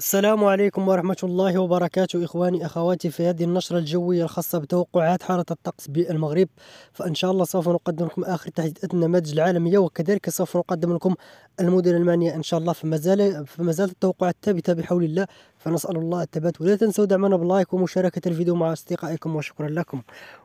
السلام عليكم ورحمة الله وبركاته إخواني أخواتي في هذه النشرة الجوية الخاصة بتوقعات حالة الطقس بالمغرب فإن شاء الله سوف نقدم لكم آخر تحديثات النماذج العالمية وكذلك سوف نقدم لكم المدن المعنية إن شاء الله فما زال فما زالت التوقعات ثابتة بحول الله فنسأل الله الثبات ولا تنسوا دعمنا باللايك ومشاركة الفيديو مع أصدقائكم وشكرا لكم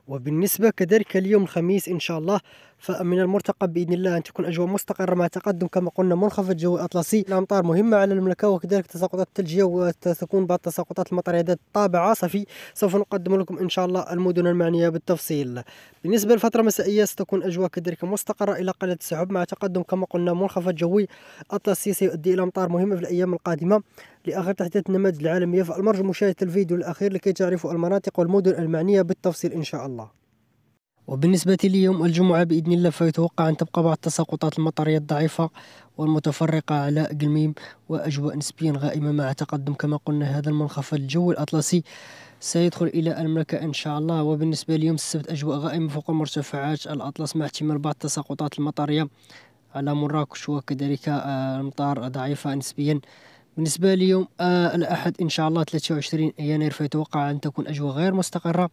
وبالنسبة كذلك اليوم الخميس إن شاء الله فمن المرتقب بإذن الله أن تكون أجواء مستقرة مع تقدم كما قلنا منخفض جوي أطلسي الأمطار مهمة على المملكة وكذلك تساقطات الثلجية وستكون بعض تساقطات المطر ذات طابع عاصفي سوف نقدم لكم إن شاء الله المدن المعنية بالتفصيل بالنسبة للفترة المسائية ستكون أجواء كذلك مستقرة إلى قلة السحب مع تقدم كما قلنا منخفض جوي قوي التصيص سيؤدي إلى أمطار مهمة في الأيام القادمة لآخر تحديث النماذج العالمية فالمرجو مشاهدة الفيديو الأخير لكي تعرفوا المناطق والمدن المعنية بالتفصيل إن شاء الله وبالنسبة ليوم الجمعة بإذن الله فيتوقع أن تبقى بعض التساقطات المطرية الضعيفة والمتفرقة على قلميم وأجواء نسبيا غائمة مع تقدم كما قلنا هذا المنخفض الجوي الأطلسي سيدخل إلى المملكة إن شاء الله وبالنسبة ليوم السبت أجواء غائمة فوق المرتفعات الأطلس مع احتمال بعض التساقطات المطرية على مراكش وكذلك أمطار آه، ضعيفة نسبيا بالنسبة ليوم آه، الأحد إن شاء الله 23 يناير فيتوقع أن تكون أجواء غير مستقرة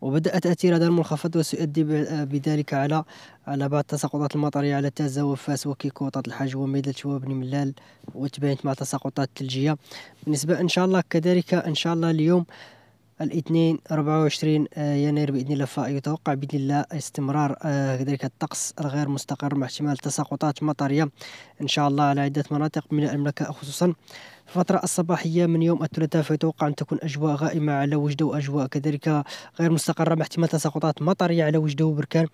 وبدأ تأثير هذا المنخفض وسيؤدي آه، بذلك على على بعض التساقطات المطرية على تازة وفاس وكيكو وطات الحاج وميدة وبن ملال وتباينت مع تساقطات ثلجية بالنسبة إن شاء الله كذلك إن شاء الله اليوم الاثنين 24 آه، يناير باذن الله فيتوقع باذن الله استمرار كذلك آه، الطقس الغير مستقر مع احتمال تساقطات مطريه ان شاء الله على عده مناطق من المملكه خصوصا الفترة الصباحية من يوم الثلاثاء فيتوقع أن تكون أجواء غائمة على وجدة وأجواء كذلك غير مستقرة مع احتمال تساقطات مطرية على وجدة وبركان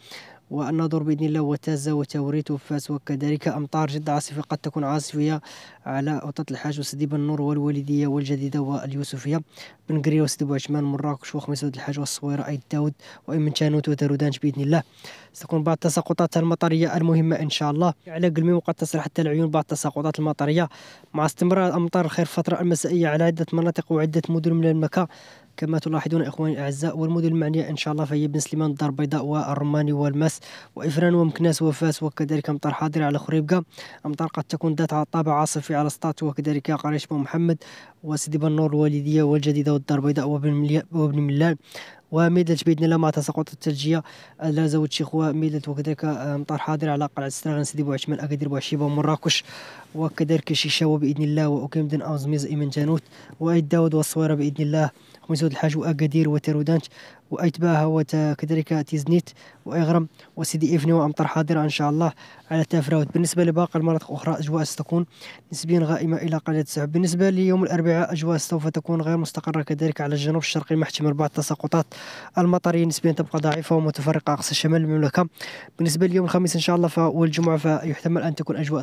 والنظر باذن الله وتازة وتوريت وفاس وكذلك امطار جد عاصفه قد تكون عاصفيه على اوطه الحاج بن نور والوالديه والجديده واليوسفيه وسيدي بو عثمان مراكش وخميس ود الحاج والصويره ايد داود وإمن تانوت وترودانج باذن الله ستكون بعض التساقطات المطريه المهمه ان شاء الله على قلمي وقد تصل حتى العيون بعض التساقطات المطريه مع استمرار الامطار الخير فتره المسائيه على عده مناطق وعده مدن من المكه كما تلاحظون إخواني الأعزاء والمدن المعنية إن شاء الله فهي بن سليمان الدار البيضاء والرماني والمس وإفران ومكناس وفاس وكذلك أمطار حاضرة على خريبكة أمطار قد تكون ذات طابع عاصفي على سطات وكذلك قريش بن محمد وسيدي بنور الوالدية والجديدة والدار البيضاء وابن ملال وميدلت باذن الله مع تساقط الثلجيه آه، لا شي خوا ميدلت وكذلك امطار آه، حاضره على قلعه استراغن سيدي بوعثمان اكادير بوعشيبه ومراكش وكذلك شيشاوه باذن الله اوز ميز ايمن جانوت وايد داود والصويره باذن الله ومزود الحاج واكادير وترودانت باها وكذلك تيزنيت واغرم وسيدي افني وامطار حاضره ان شاء الله على تافراوت بالنسبه لباقي المناطق الاخرى اجواء ستكون نسبيا غائمه الى قليله السحب بالنسبه ليوم الاربعاء اجواء سوف تكون غير مستقره كذلك على الجنوب الشرقي محتمل بعض التساقطات المطريه نسبيا تبقى ضعيفه ومتفرقه اقصى شمال المملكه بالنسبه ليوم الخميس ان شاء الله والجمعه فيحتمل ان تكون اجواء